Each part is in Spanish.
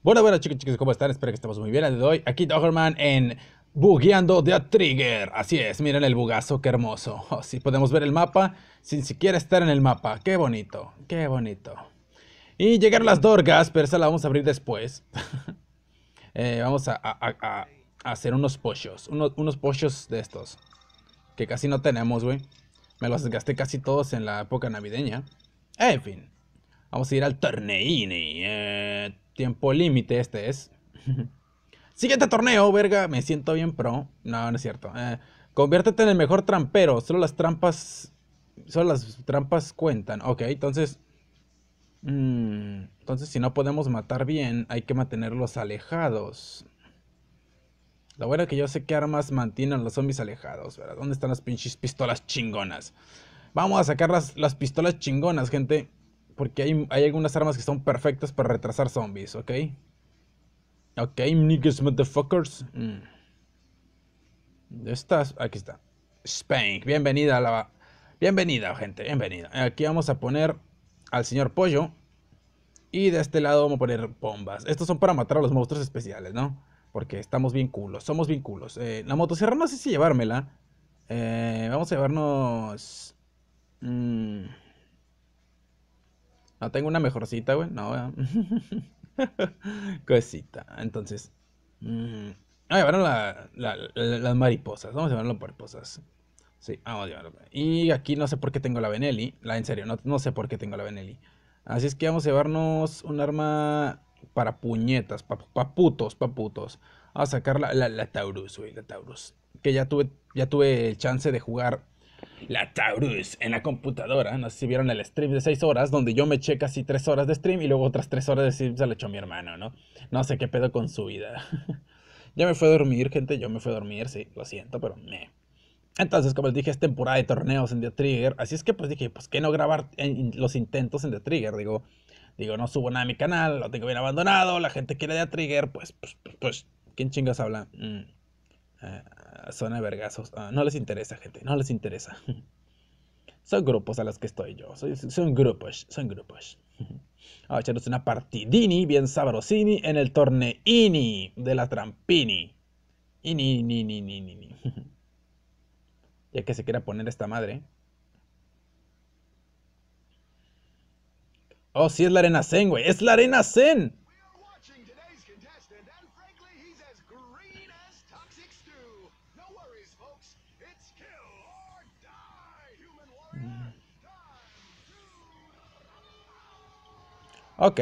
Bueno, bueno chicos, chicos, ¿cómo están? Espero que estemos muy bien de hoy. Aquí Doggerman en Bugueando de Trigger. Así es, miren el bugazo, qué hermoso. Si oh, podemos ver el mapa sin siquiera estar en el mapa. Qué bonito, qué bonito. Y llegaron las dorgas, pero esa la vamos a abrir después. Eh, vamos a, hacer unos pollos. unos, unos pochos de estos. Que casi no tenemos, güey. Me los gasté casi todos en la época navideña. En fin, vamos a ir al torneini. Eh, Tiempo límite este es. Siguiente torneo, verga, me siento bien pro. No, no es cierto. Eh, conviértete en el mejor trampero. Solo las trampas. Solo las trampas cuentan. Ok, entonces. Mm, entonces, si no podemos matar bien, hay que mantenerlos alejados. la bueno que yo sé qué armas mantienen los zombies alejados, ¿verdad? ¿Dónde están las pinches pistolas chingonas? Vamos a sacar las, las pistolas chingonas, gente. Porque hay, algunas armas que son perfectas para retrasar zombies, ¿ok? Ok, niggas, motherfuckers. Mm. Estas, aquí está. Spank, bienvenida a la... Bienvenida, gente, bienvenida. Aquí vamos a poner al señor Pollo. Y de este lado vamos a poner bombas. Estos son para matar a los monstruos especiales, ¿no? Porque estamos bien culos, somos bien culos. Eh, la motosierra no sé si llevármela. Eh, vamos a llevarnos... Mmm. No tengo una mejorcita, güey. No, Cosita. Entonces. Mmm. Ah, llevaron las mariposas. Vamos a llevarlo las mariposas. Sí, vamos ah, a llevarlo. Y aquí no sé por qué tengo la Benelli. La en serio, no, sé por qué tengo la Benelli. Así es que vamos a llevarnos un arma para puñetas, para pa putos, para putos. Vamos a sacar la, Taurus, güey, la Taurus. Que ya tuve, ya tuve el chance de jugar la Taurus en la computadora. No sé si vieron el stream de 6 horas, donde yo me eché casi 3 horas de stream y luego otras 3 horas de stream se lo echó mi hermano, ¿no? No sé qué pedo con su vida. ya me fue a dormir, gente. Yo me fui a dormir, sí, lo siento, pero me. Entonces, como les dije, es temporada de torneos en The Trigger. Así es que, pues dije, pues qué no grabar los intentos en The Trigger. Digo, digo, no subo nada a mi canal, lo tengo bien abandonado. La gente quiere The Trigger, pues, pues, pues, pues ¿quién chingas habla? Mm. Zona ah, son a vergazos. Ah, no les interesa, gente. No les interesa. son grupos a los que estoy yo. son grupos. Son grupos. Vamos a echarnos una partidini bien sabrosini en el torneini de la trampini. Ini, ni, ni, ni, ni, ya que se quiera poner esta madre. Oh, si es la arena zen, güey. Es la arena zen. Ok.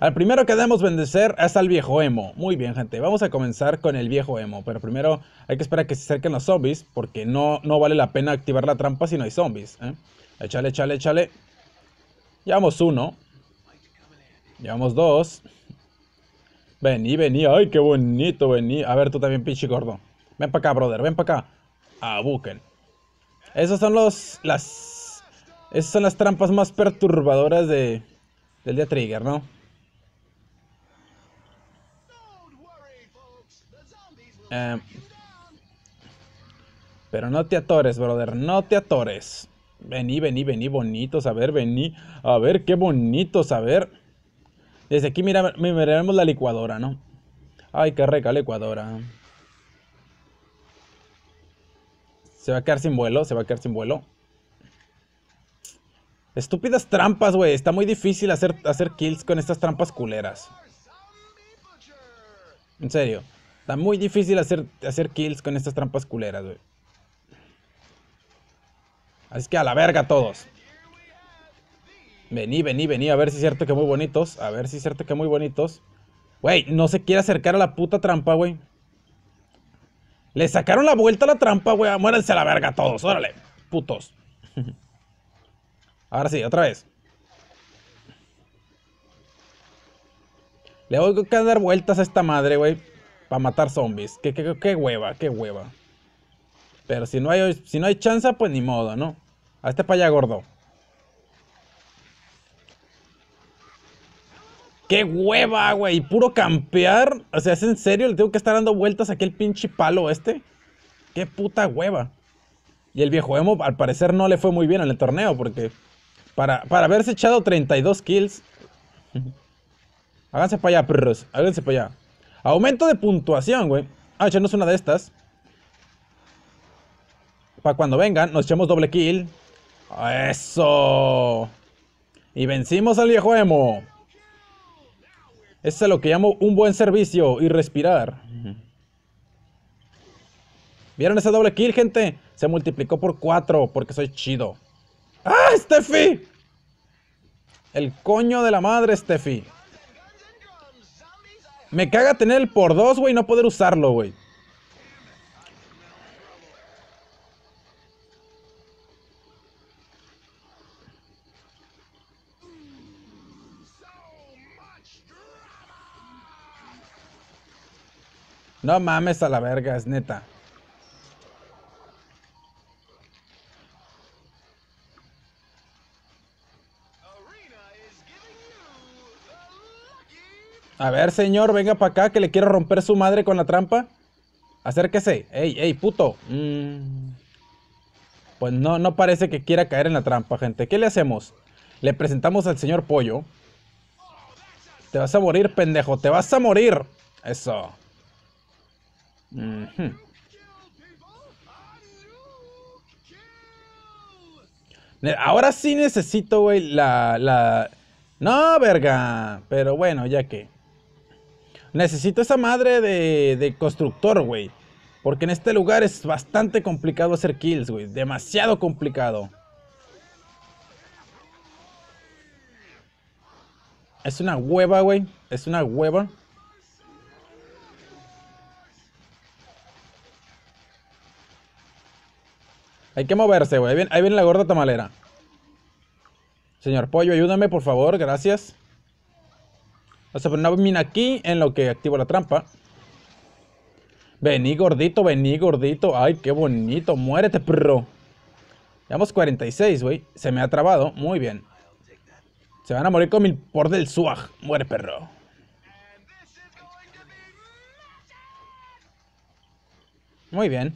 Al primero que debemos bendecer es al viejo emo. Muy bien, gente. Vamos a comenzar con el viejo emo. Pero primero hay que esperar a que se acerquen los zombies. Porque no, no vale la pena activar la trampa si no hay zombies. ¿eh? Échale, échale, échale. Llevamos uno. Llevamos dos. Vení, vení. Ay, qué bonito, vení. A ver, tú también, pinche gordo. Ven para acá, brother. Ven para acá. a buquen. Esos son los... Las... Esas son las trampas más perturbadoras de del de Trigger, ¿no? Eh, pero no te atores, brother, no te atores. Vení, vení, vení, bonitos, a ver, vení. A ver, qué bonitos, a ver. Desde aquí mira, miraremos la licuadora, ¿no? Ay, qué la licuadora. Se va a quedar sin vuelo, se va a quedar sin vuelo. Estúpidas trampas, güey. Está muy difícil hacer, hacer kills con estas trampas culeras. En serio. Está muy difícil hacer, hacer kills con estas trampas culeras, güey. Así que a la verga todos. Vení, vení, vení. A ver si es cierto que muy bonitos. A ver si es cierto que muy bonitos. Güey, no se quiere acercar a la puta trampa, güey. Le sacaron la vuelta a la trampa, güey. Muéranse a la verga todos. Órale, putos. Ahora sí, otra vez. Le voy a dar vueltas a esta madre, güey. Para matar zombies. ¿Qué, hueva, qué hueva. Pero si no hay, si no hay chance, pues ni modo, ¿no? A este para allá gordo. ¡Qué hueva, güey! Puro campear. O sea, ¿es en serio? Le tengo que estar dando vueltas a aquel pinche palo este. ¡Qué puta hueva! Y el viejo emo, al parecer, no le fue muy bien en el torneo porque para, haberse echado 32 kills. Háganse para allá, perros. Háganse para allá. Aumento de puntuación, güey. Ah, una de estas. Para cuando vengan, nos echamos doble kill. ¡Eso! Y vencimos al viejo emo. Eso es lo que llamo un buen servicio y respirar. ¿Vieron ese doble kill, gente? Se multiplicó por 4 porque soy chido. ¡Ah, Steffi! El coño de la madre, Steffi. Me caga tener el por dos, güey, no poder usarlo, güey. No mames a la verga, es neta. A ver, señor, venga para acá que le quiero romper su madre con la trampa. Acérquese. Ey, ey, puto. Mm. Pues no, no parece que quiera caer en la trampa, gente. ¿Qué le hacemos? Le presentamos al señor Pollo. Te vas a morir, pendejo. Te vas a morir. Eso. Ahora sí necesito, güey, la, la... No, verga. Pero bueno, ya que... Necesito esa madre de, constructor, güey. Porque en este lugar es bastante complicado hacer kills, güey. Demasiado complicado. Es una hueva, güey. Es una hueva. Hay que moverse, güey. Ahí, ahí viene, la gorda tamalera. Señor Pollo, ayúdame, por favor. Gracias. O sea, poner una mina aquí en lo que activo la trampa. Vení, gordito, vení, gordito. Ay, qué bonito. Muérete, perro. Llevamos 46, güey. Se me ha trabado. Muy bien. Se van a morir con mi por del suaj. Muere, perro. Muy bien.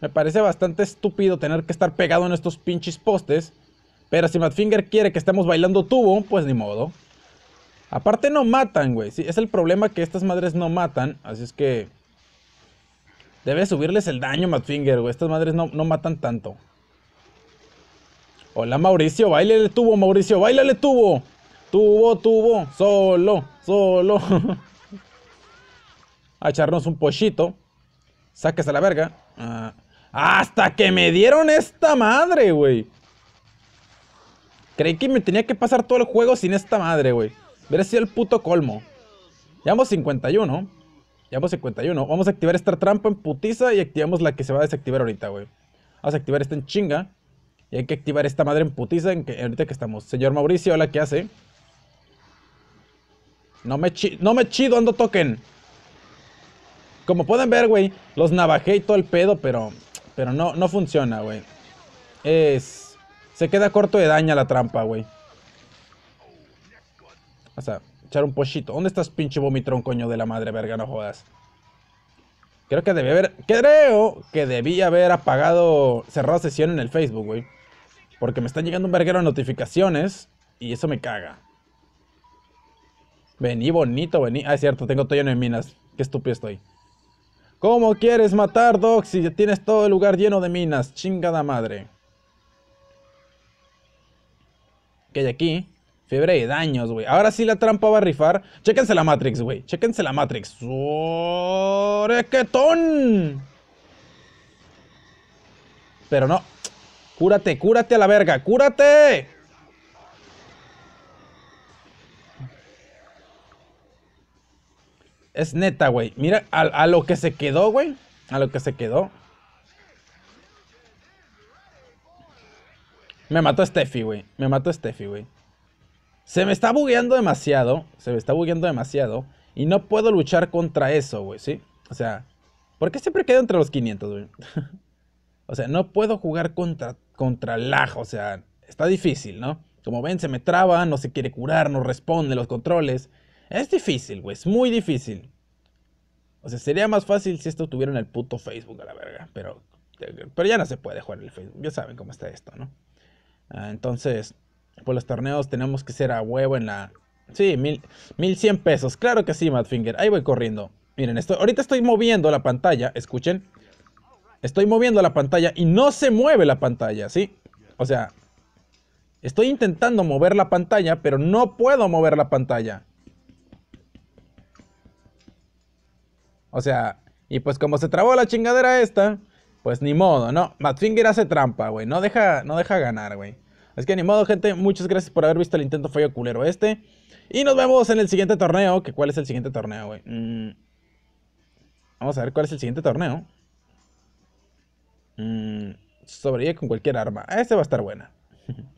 Me parece bastante estúpido tener que estar pegado en estos pinches postes. Pero si Madfinger quiere que estemos bailando tubo, pues ni modo. Aparte no matan, güey. Sí, es el problema que estas madres no matan. Así es que... Debe subirles el daño, Matfinger, güey. Estas madres no, matan tanto. Hola, Mauricio. el tubo, Mauricio. el tubo. Tubo, tubo. Solo, solo. a echarnos un pochito Sáquese la verga. Ah, hasta que me dieron esta madre, güey. Creí que me tenía que pasar todo el juego sin esta madre, güey. Ver si el puto colmo. Llevamos 51. Llevamos 51. Vamos a activar esta trampa en putiza y activamos la que se va a desactivar ahorita, güey. Vamos a activar esta en chinga. Y hay que activar esta madre en putiza en que, ahorita que estamos. Señor Mauricio, hola, ¿qué hace? No me, chido, ando token. Como pueden ver, güey, los navajé y todo el pedo, pero, pero no, no funciona, güey. Es... Se queda corto de daño la trampa, güey. O sea, echar un pochito. ¿Dónde estás, pinche vomitrón, coño de la madre verga? No jodas. Creo que debí haber. Creo que debí haber apagado. Cerrado sesión en el Facebook, güey. Porque me están llegando un verguero de notificaciones. Y eso me caga. Vení bonito, vení. Ah, es cierto, tengo todo lleno de minas. Qué estúpido estoy. ¿Cómo quieres matar, Doc, si tienes todo el lugar lleno de minas? Chingada madre. ¿Qué hay aquí? Fiebre de daños, güey. Ahora sí la trampa va a rifar. Chéquense la Matrix, güey. Chéquense la Matrix. ¡Orequetón! Pero no. Cúrate, cúrate a la verga. ¡Cúrate! Es neta, güey. Mira a, a lo que se quedó, güey. A lo que se quedó. Me mató Steffi, güey. Me mató Steffi, güey. Se me está bugueando demasiado. Se me está bugueando demasiado. Y no puedo luchar contra eso, güey, ¿sí? O sea, ¿por qué siempre quedo entre los 500, güey? o sea, no puedo jugar contra, contra lag. O sea, está difícil, ¿no? Como ven, se me traba, no se quiere curar, no responde los controles. Es difícil, güey, es muy difícil. O sea, sería más fácil si esto tuviera en el puto Facebook, a la verga. Pero, pero ya no se puede jugar en el Facebook. Ya saben cómo está esto, ¿no? Ah, entonces, por los torneos tenemos que ser a huevo en la... Sí, mil, 1100 pesos. Claro que sí, Madfinger. Ahí voy corriendo. Miren, estoy, ahorita estoy moviendo la pantalla. Escuchen. Estoy moviendo la pantalla y no se mueve la pantalla, ¿sí? O sea, estoy intentando mover la pantalla, pero no puedo mover la pantalla. O sea, y pues como se trabó la chingadera esta, pues ni modo, ¿no? Madfinger hace trampa, güey. No deja, no deja ganar, güey. Así que animado gente. Muchas gracias por haber visto el intento fallo culero este. Y nos vemos en el siguiente torneo. Que cuál es el siguiente torneo, güey. Mm. Vamos a ver cuál es el siguiente torneo. sobre mm. Sobrevive con cualquier arma. Este va a estar buena.